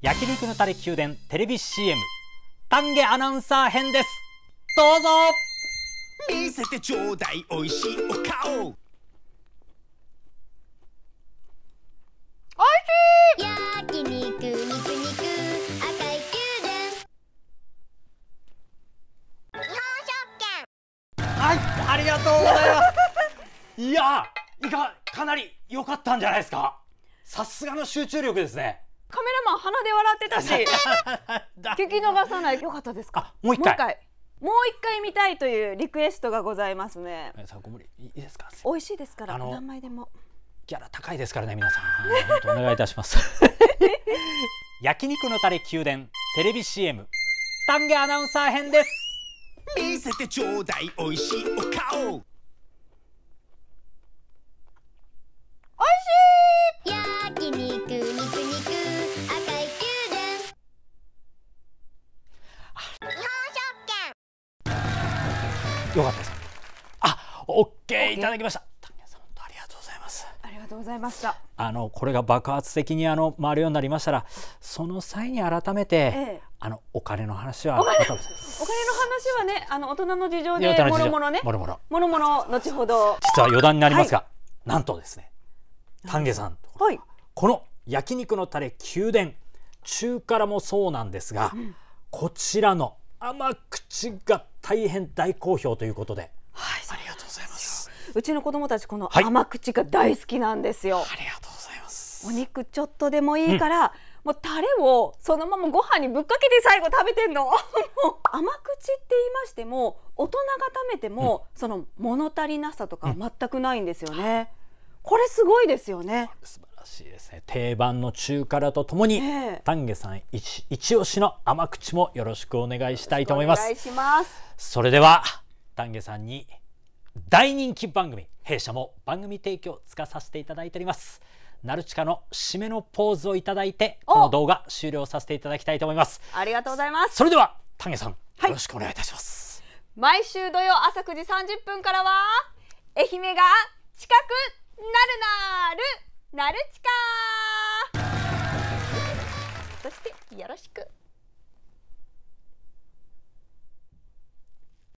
焼肉のタレ宮殿テレビ CM 丹下アナウンサー編ですどうぞ見せてちょうだい美味しいお顔おいしい焼肉肉肉赤い宮殿日本食券はいありがとうございますいやいかかなり良かったんじゃないですかさすがの集中力ですねカメラマン鼻で笑ってたし 聞き逃さない良かったですかもう一回もう一回見たいというリクエストがございますね。さいいですか。美味しいですから、何枚でも。ギャラ高いですからね、皆さん。お願いいたします。焼肉のタレ宮殿テレビ CM 丹下アナウンサー編です。見せてちょうだい美味しいお顔よかったです。あ、オッケーいただきました。ありがとうございます。ありがとうございました。あのこれが爆発的にあの回るようになりましたら、その際に改めて、ええ、あのお金の話はお金お金の話はね、あの大人の事情でもろもろね、もろもろ、もろもろ後ほど。実は余談になりますが、はい、なんとですね、丹下さん、はい、この焼肉のタレ宮殿中辛もそうなんですが、うん、こちらの甘口が大変大好評ということで、はい、ありがとうございますうちの子供たちこの甘口が大好きなんですよ、はい、ありがとうございますお肉ちょっとでもいいから、うんもうタレをそのままご飯にぶっかけて最後食べてんの 甘口って言いましても大人が食べても、うん、その物足りなさとか全くないんですよね、これすごいですよね素晴らしいですね定番の中辛とともに、丹下さん一一押しの甘口もよろしくお願いしたいと思いますそれでは丹下さんに大人気番組弊社も番組提供つかさせていただいておりますナルチカの締めのポーズをいただいてこの動画終了させていただきたいと思いますありがとうございますそれでは丹下さん、よろしくお願いいたします毎週土曜朝9時30分からは愛媛が近くなるなるなるちかそしてよろしく